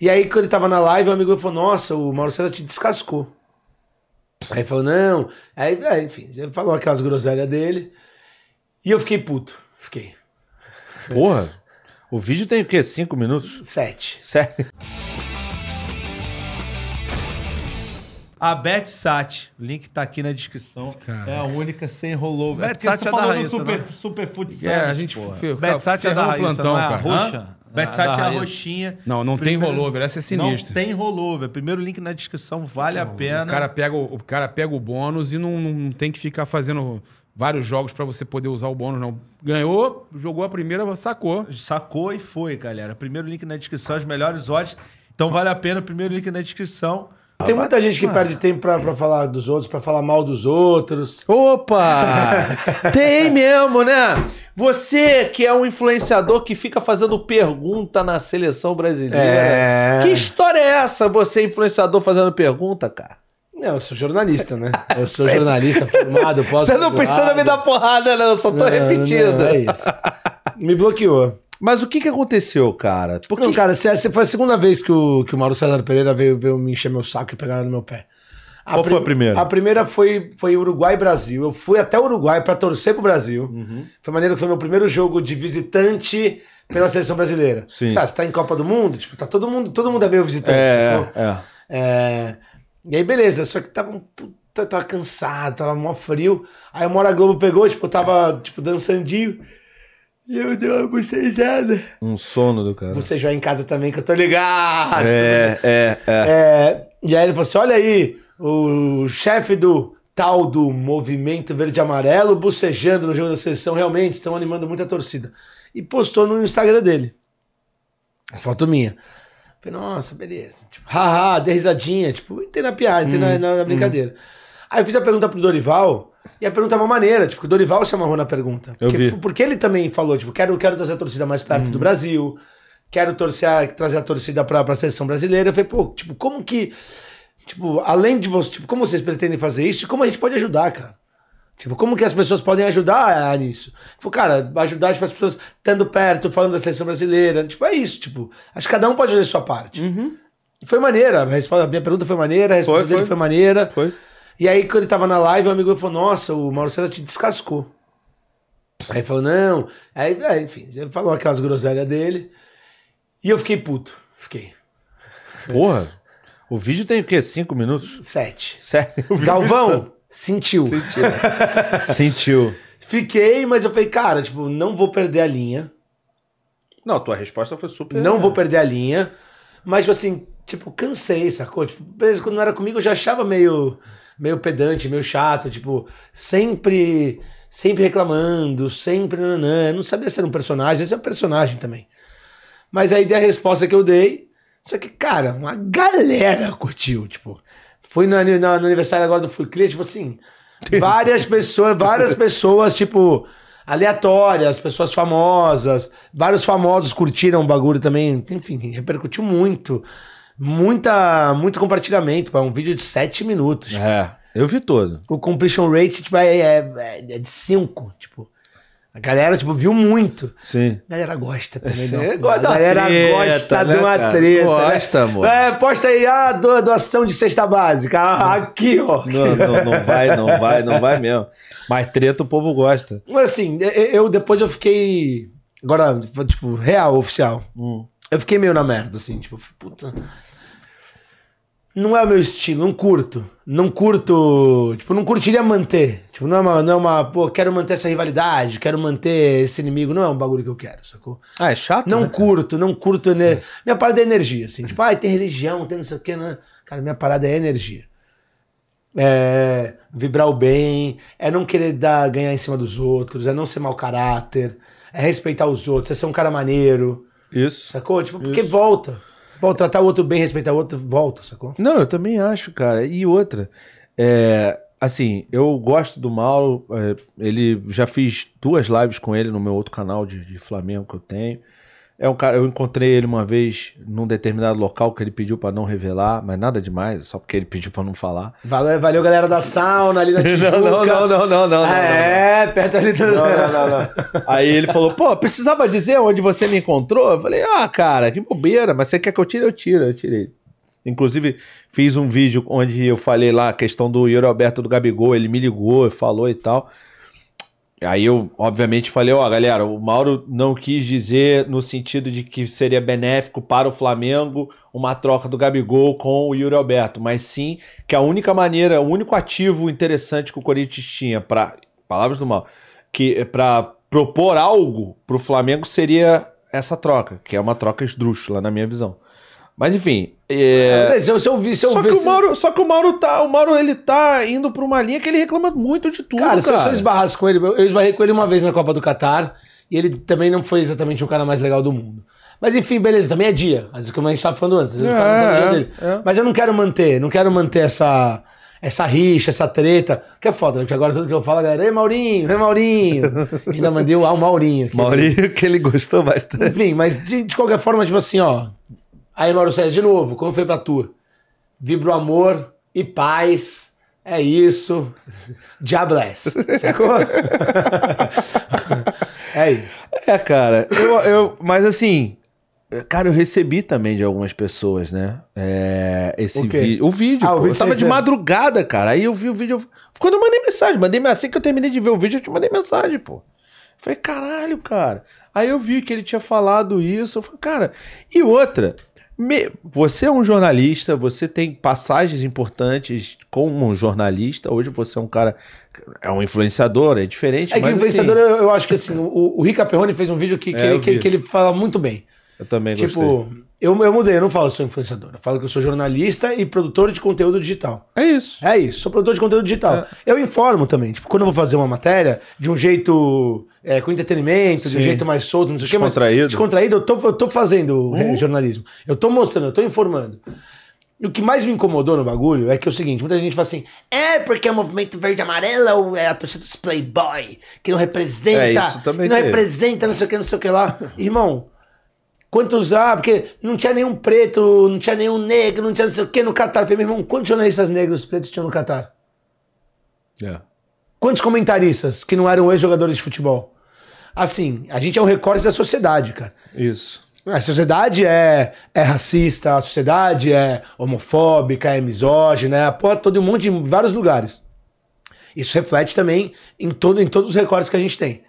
E aí, quando ele tava na live, um amigo falou: Nossa, o Mauro César te descascou. Aí falou: Não. Aí, é, enfim, ele falou aquelas groselhas dele. E eu fiquei puto. Fiquei. Porra! O vídeo tem o quê? Cinco minutos? Sete. Sete. A BetSat, link tá aqui na descrição. Cara. É a única sem rolou. BetSat é Sat é da Raíssa, super, né? super futsal. É, a gente porra. BetSat é da Raíssa, plantão, não é roxa? BetSat é a roxinha. Não, não Primeiro, tem rollover, essa é sinistra. Não tem rollover. Primeiro link na descrição, vale então, a pena. O cara pega o, o, cara pega o bônus e não, não tem que ficar fazendo vários jogos para você poder usar o bônus, não. Ganhou, jogou a primeira, sacou. Sacou e foi, galera. Primeiro link na descrição, as melhores odds. Então vale a pena, primeiro link na descrição. Tem muita gente que perde tempo pra, pra falar dos outros, pra falar mal dos outros. Opa! Tem mesmo, né? Você que é um influenciador que fica fazendo pergunta na seleção brasileira. É... Que história é essa, você influenciador fazendo pergunta, cara? Não, eu sou jornalista, né? Eu sou jornalista formado, posso. Você não precisa me dar porrada, não, eu só tô não, repetindo. Não, é isso. me bloqueou. Mas o que que aconteceu, cara? Porque... Não, cara, essa é, foi a segunda vez que o, que o Mauro César Pereira veio, veio me encher meu saco e pegar no meu pé. A Qual foi a primeira? A primeira foi, foi Uruguai Brasil. Eu fui até o Uruguai para torcer pro Brasil. Uhum. Foi maneiro que foi meu primeiro jogo de visitante pela seleção brasileira. Sim. Sabe, você tá em Copa do Mundo, tipo, tá todo mundo, todo mundo é meio visitante. É, é, é. é. E aí, beleza, só que tava um puta, tava cansado, tava mó frio. Aí uma hora a Globo pegou, tipo, tava, tipo, dançandinho. Eu dei uma bocejada. Um sono do cara. Bocejou em casa também, que eu tô ligado. É, é, é, é. E aí ele falou assim: olha aí, o chefe do tal do movimento verde amarelo bocejando no jogo da seleção, realmente estão animando muita torcida. E postou no Instagram dele. Foto minha. Falei, nossa, beleza. Tipo, haha, dei risadinha. Tipo, entrei na piada, entrei hum, na, na, hum. brincadeira. Hum. Aí eu fiz a pergunta pro Dorival e a pergunta é uma maneira, tipo, o Dorival se amarrou na pergunta. Porque, vi. porque ele também falou, tipo, quero, quero trazer a torcida mais perto hum. do uhum. Brasil, quero torcer, trazer a torcida pra, pra seleção brasileira. Eu falei, pô, tipo, como que. Tipo, além de você, tipo, como vocês pretendem fazer isso e como a gente pode ajudar, cara? Tipo, como que as pessoas podem ajudar nisso? Tipo, cara, ajudar tipo, as pessoas estando perto, falando da seleção brasileira. Tipo, é isso, tipo. Acho que cada um pode fazer a sua parte. Uhum. Foi maneira, a, resposta, a minha pergunta foi maneira, a resposta foi, dele foi, foi maneira. Foi. E aí, quando ele tava na live, o um amigo falou: Nossa, o Mauro César te descascou. Aí falou: Não. Aí, é, enfim, ele falou aquelas groselhas dele. E eu fiquei puto. Fiquei. Porra! O vídeo tem o quê? Cinco minutos? Sete. Sete. Galvão, tá- sentiu. Sentiu. sentiu. Fiquei, mas eu falei, cara, tipo, não vou perder a linha. Não, tua resposta foi super. Não vou perder a linha. Mas, tipo assim, tipo, cansei, sacou? Tipo, beleza, quando não era comigo eu já achava meio, meio pedante, meio chato, tipo, sempre, sempre reclamando, sempre nanã. Eu não sabia ser um personagem, esse é um personagem também. Mas aí dei a resposta que eu dei, só que, cara, uma galera curtiu, tipo. Fui no, no, no aniversário agora do Fui Cria, tipo assim, várias pessoas, várias pessoas, tipo aleatórias, pessoas famosas, vários famosos curtiram o bagulho também, enfim, repercutiu muito muita, muito compartilhamento. para é um vídeo de 7 minutos. É, eu vi todo. O completion rate tipo, é, é, é de 5. Tipo, a galera, tipo, viu muito. Sim. A galera gosta também. Você gosta da galera treta, gosta né, de uma né, cara? treta. Né? Gosta, né? amor. É, posta aí a ah, do, doação de cesta básica. Ah, aqui, ó. Não, não, não vai, não vai, não vai mesmo. Mas treta o povo gosta. Mas assim, eu depois eu fiquei. Agora, tipo, real, oficial. Hum. Eu fiquei meio na merda, assim, tipo, puta. Não é o meu estilo, não curto. Não curto. Tipo, não curtiria manter. Tipo, não é uma. Não é uma pô, quero manter essa rivalidade, quero manter esse inimigo. Não é um bagulho que eu quero, sacou? Ah, é chato? Não né, curto, não curto. Ener... Minha parada é energia, assim. Tipo, ah, tem religião, tem não sei o quê, né? Cara, minha parada é energia. É vibrar o bem, é não querer dar, ganhar em cima dos outros, é não ser mau caráter, é respeitar os outros, é ser um cara maneiro isso. Sacou? Tipo, porque isso. volta. Volta, tratar o outro bem, respeitar o outro, volta, sacou? Não, eu também acho, cara. E outra, é, assim, eu gosto do Mauro, é, ele já fiz duas lives com ele no meu outro canal de, de Flamengo que eu tenho. É um cara, eu encontrei ele uma vez num determinado local que ele pediu para não revelar, mas nada demais, só porque ele pediu para não falar. Valeu, valeu, galera da sauna ali na Tijuca. não, não, não, não, não, ah, É, perto ali do... Não, não, não, não. Aí ele falou, pô, precisava dizer onde você me encontrou? Eu falei, ah, cara, que bobeira, mas você quer que eu tire? Eu tiro, eu tirei. Inclusive, fiz um vídeo onde eu falei lá a questão do Yuri Alberto do Gabigol, ele me ligou, falou e tal. Aí eu, obviamente, falei, ó, oh, galera, o Mauro não quis dizer no sentido de que seria benéfico para o Flamengo uma troca do Gabigol com o Yuri Alberto, mas sim que a única maneira, o único ativo interessante que o Corinthians tinha para palavras do Mauro, que para propor algo para o Flamengo seria essa troca, que é uma troca esdrúxula na minha visão. Mas enfim. É... Se eu, se eu vi, se eu só, vi, que se... o Mauro, só que o Mauro tá. O Mauro ele tá indo pra uma linha que ele reclama muito de tudo. Cara, cara. se eu esbarrasse com ele, eu esbarrei com ele uma vez na Copa do Catar e ele também não foi exatamente o cara mais legal do mundo. Mas enfim, beleza, também é dia. Às vezes, como a gente tava falando antes, às vezes é, o cara não tá no dia é, dele. É, é. Mas eu não quero manter, não quero manter essa essa rixa, essa treta. Que é foda, né? Porque agora tudo que eu falo, a galera, ei Maurinho, ei Maurinho. Ainda mandei o ao Maurinho. Que Maurinho, ele... que ele gostou bastante. Enfim, mas de, de, qualquer forma, tipo assim, ó. Aí, Mauro César, de novo, como foi pra tu? Vibro amor e paz. É isso. Diabless. Sacou? é isso. É, cara. Eu, eu, mas assim, Cara, eu recebi também de algumas pessoas, né? É, esse okay. vídeo. O vídeo. Ah, o vídeo eu tava de madrugada, cara. Aí eu vi o vídeo. Eu... Quando eu mandei mensagem, mandei assim que eu terminei de ver o vídeo, eu te mandei mensagem, pô. falei, caralho, cara. Aí eu vi que ele tinha falado isso. Eu falei, cara. E outra, me... Você é um jornalista, você tem passagens importantes como um jornalista. Hoje você é um cara, é um influenciador, é diferente. É que influenciador, assim... eu, eu, acho que assim, o, o Rica Perrone fez um vídeo que, que, é, ele, que, que ele fala muito bem. Eu também tipo, gostei. Tipo, eu, eu mudei, eu não falo que sou influenciador. Eu falo que eu sou jornalista e produtor de conteúdo digital. É isso. É isso, sou produtor de conteúdo digital. É. Eu informo também. Tipo, quando eu vou fazer uma matéria, de um jeito é, com entretenimento, Sim. de um jeito mais solto, não sei o que, mas descontraído, eu tô, eu tô fazendo é, uhum. jornalismo. Eu tô mostrando, eu tô informando. E o que mais me incomodou no bagulho é que é o seguinte, muita gente fala assim, é porque é o movimento verde amarela ou é a torcida dos playboy, que não representa, é isso, também não representa, não sei o que, não sei o que lá. Irmão, Quantos ah, porque não tinha nenhum preto, não tinha nenhum negro, não tinha não sei o que no Catar. falei, meu irmão, quantos jornalistas negros pretos tinham no Catar? É. Quantos comentaristas que não eram ex-jogadores de futebol? Assim, a gente é um recorte da sociedade, cara. Isso. A sociedade é, é racista, a sociedade é homofóbica, é misógina, é a porra, todo um monte de vários lugares. Isso reflete também em, todo, em todos os recordes que a gente tem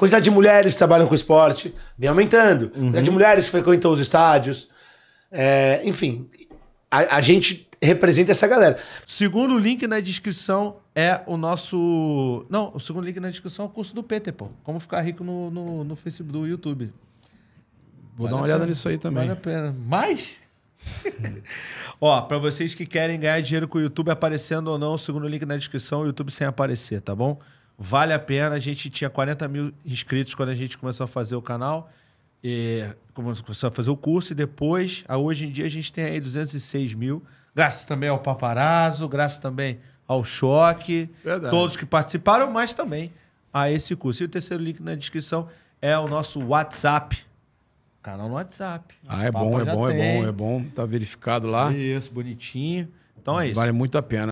quantidade de mulheres que trabalham com esporte vem aumentando, uhum. quantidade de mulheres que frequentam os estádios. É, enfim, a, a, gente representa essa galera. Segundo link na descrição é o nosso. Não, o segundo link na descrição é o curso do Peter, pô. Como ficar rico no, no, no Facebook do YouTube. Vou vale dar uma olhada nisso aí também. Vale a pena. Mas. Ó, para vocês que querem ganhar dinheiro com o YouTube aparecendo ou não, segundo link na descrição, o YouTube sem aparecer, tá bom? Vale a pena. A gente tinha 40 mil inscritos quando a gente começou a fazer o canal. E começou a fazer o curso e depois, hoje em dia, a gente tem aí 206 mil. Graças também ao paparazzo, graças também ao choque, Verdade. todos que participaram, mas também a esse curso. E o terceiro link na descrição é o nosso WhatsApp. Canal no WhatsApp. Ah, é, é bom, é bom, tem. é bom, é bom. Tá verificado lá. Isso, bonitinho. Então é isso. Vale muito a pena.